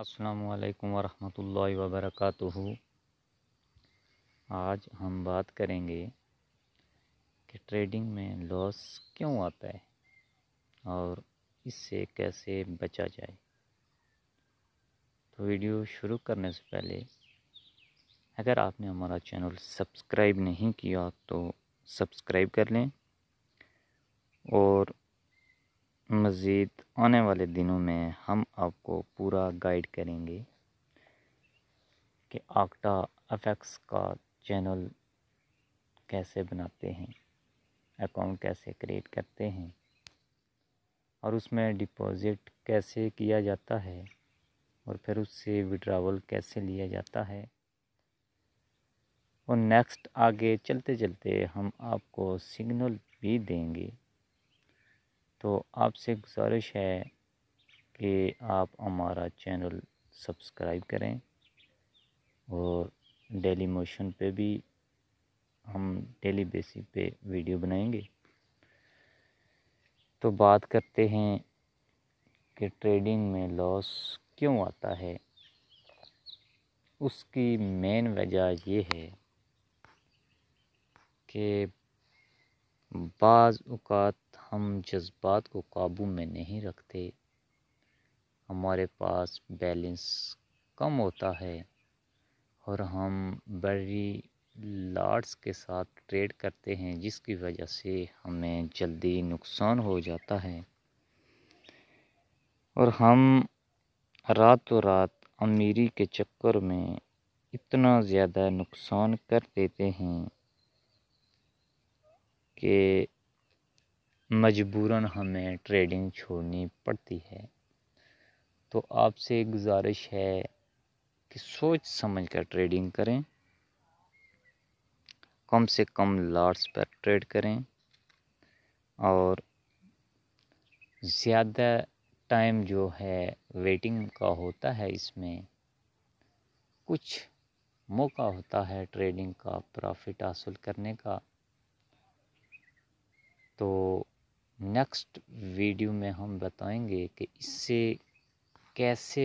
असलकम वरहमतुल्लाहि वबरकातुहू आज हम बात करेंगे कि ट्रेडिंग में लॉस क्यों आता है और इससे कैसे बचा जाए तो वीडियो शुरू करने से पहले अगर आपने हमारा चैनल सब्सक्राइब नहीं किया तो सब्सक्राइब कर लें और मज़ीद आने वाले दिनों में हम आपको पूरा गाइड करेंगे कि आक्टा अफेक्स का चैनल कैसे बनाते हैं अकाउंट कैसे क्रिएट करते हैं और उसमें डिपॉज़िट कैसे किया जाता है और फिर उससे विड्रावल कैसे लिया जाता है और नेक्स्ट आगे चलते चलते हम आपको सिग्नल भी देंगे तो आपसे गुजारिश है कि आप हमारा चैनल सब्सक्राइब करें और डेली मोशन पे भी हम डेली बेसिस पे वीडियो बनाएंगे तो बात करते हैं कि ट्रेडिंग में लॉस क्यों आता है उसकी मेन वजह यह है कि बाज़ अवत हम जज्बात को काबू में नहीं रखते हमारे पास बैलेंस कम होता है और हम बड़ी लाट्स के साथ ट्रेड करते हैं जिसकी वजह से हमें जल्दी नुकसान हो जाता है और हम रातों रात अमीरी के चक्कर में इतना ज़्यादा नुकसान कर देते हैं कि मजबूरन हमें ट्रेडिंग छोड़नी पड़ती है तो आपसे गुजारिश है कि सोच समझ कर ट्रेडिंग करें कम से कम लाट्स पर ट्रेड करें और ज़्यादा टाइम जो है वेटिंग का होता है इसमें कुछ मौका होता है ट्रेडिंग का प्रॉफिट हासिल करने का तो नेक्स्ट वीडियो में हम बताएंगे कि इससे कैसे